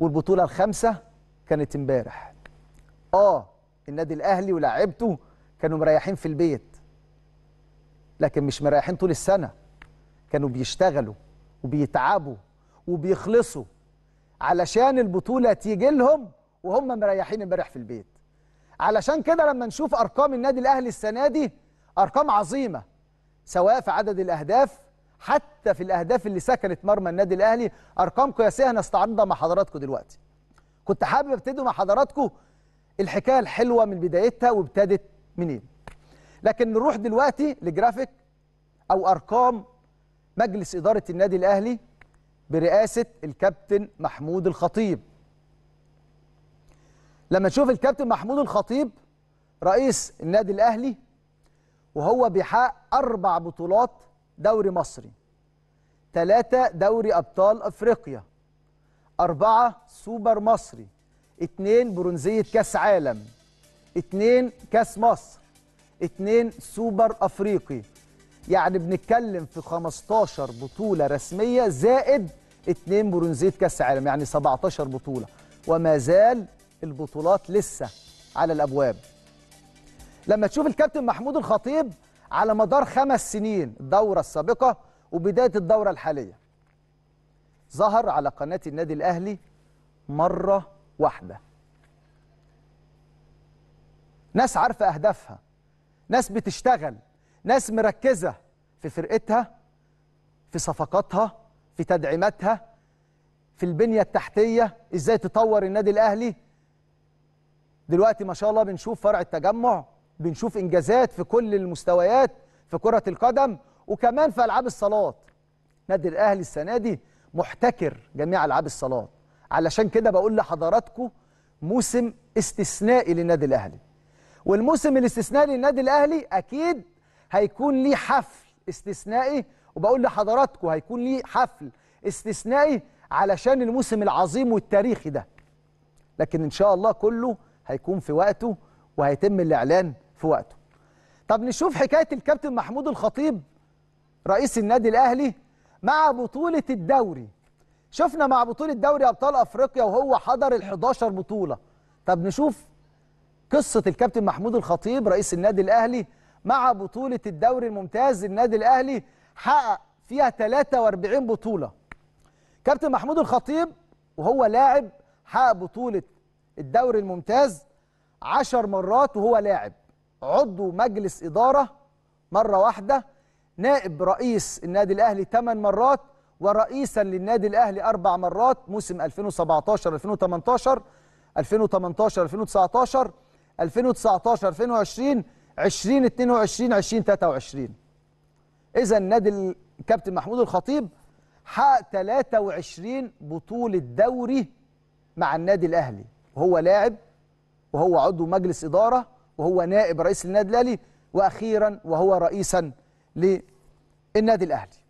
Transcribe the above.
والبطوله الخامسه كانت امبارح اه النادي الاهلي ولاعيبته كانوا مريحين في البيت لكن مش مريحين طول السنه كانوا بيشتغلوا وبيتعبوا وبيخلصوا علشان البطوله تيجي لهم وهم مريحين امبارح في البيت علشان كده لما نشوف ارقام النادي الاهلي السنه دي ارقام عظيمه سواء في عدد الاهداف حتى في الأهداف اللي سكنت مرمى النادي الأهلي أرقام قياسية هنستعرضها مع حضراتكم دلوقتي كنت حابب ابتدي مع حضراتكم الحكاية الحلوة من بدايتها وابتدت منين لكن نروح دلوقتي لجرافيك أو أرقام مجلس إدارة النادي الأهلي برئاسة الكابتن محمود الخطيب لما نشوف الكابتن محمود الخطيب رئيس النادي الأهلي وهو بيحقق أربع بطولات دوري مصري ثلاثة دوري أبطال أفريقيا أربعة سوبر مصري اتنين برونزية كاس عالم اتنين كاس مصر اتنين سوبر أفريقي يعني بنتكلم في 15 بطولة رسمية زائد اتنين برونزية كاس عالم يعني 17 بطولة وما زال البطولات لسه على الأبواب لما تشوف الكابتن محمود الخطيب على مدار خمس سنين الدورة السابقة وبداية الدورة الحالية ظهر على قناة النادي الأهلي مرة واحدة ناس عارفة أهدافها ناس بتشتغل ناس مركزة في فرقتها في صفقاتها في تدعيماتها في البنية التحتية إزاي تطور النادي الأهلي دلوقتي ما شاء الله بنشوف فرع التجمع بنشوف إنجازات في كل المستويات في كرة القدم وكمان في العاب الصالات نادي الاهلي السنه دي محتكر جميع العاب الصالات علشان كده بقول لحضراتكم موسم استثنائي للنادي الاهلي والموسم الاستثنائي للنادي الاهلي اكيد هيكون ليه حفل استثنائي وبقول لحضراتكم هيكون ليه حفل استثنائي علشان الموسم العظيم والتاريخي ده لكن ان شاء الله كله هيكون في وقته وهيتم الاعلان في وقته طب نشوف حكايه الكابتن محمود الخطيب رئيس النادي الاهلي مع بطوله الدوري شفنا مع بطوله دوري ابطال افريقيا وهو حضر ال 11 بطوله طب نشوف قصه الكابتن محمود الخطيب رئيس النادي الاهلي مع بطوله الدوري الممتاز النادي الاهلي حقق فيها 43 بطوله كابتن محمود الخطيب وهو لاعب حقق بطوله الدوري الممتاز 10 مرات وهو لاعب عضو مجلس اداره مره واحده نائب رئيس النادي الاهلي 8 مرات ورئيسا للنادي الاهلي اربع مرات موسم 2017 2018 2018 2019 2019 2020 2022 2023 اذا النادي الكابتن محمود الخطيب حقق 23 بطوله دوري مع النادي الاهلي وهو لاعب وهو عضو مجلس اداره وهو نائب رئيس النادي الاهلي واخيرا وهو رئيسا ل النادي الأهلي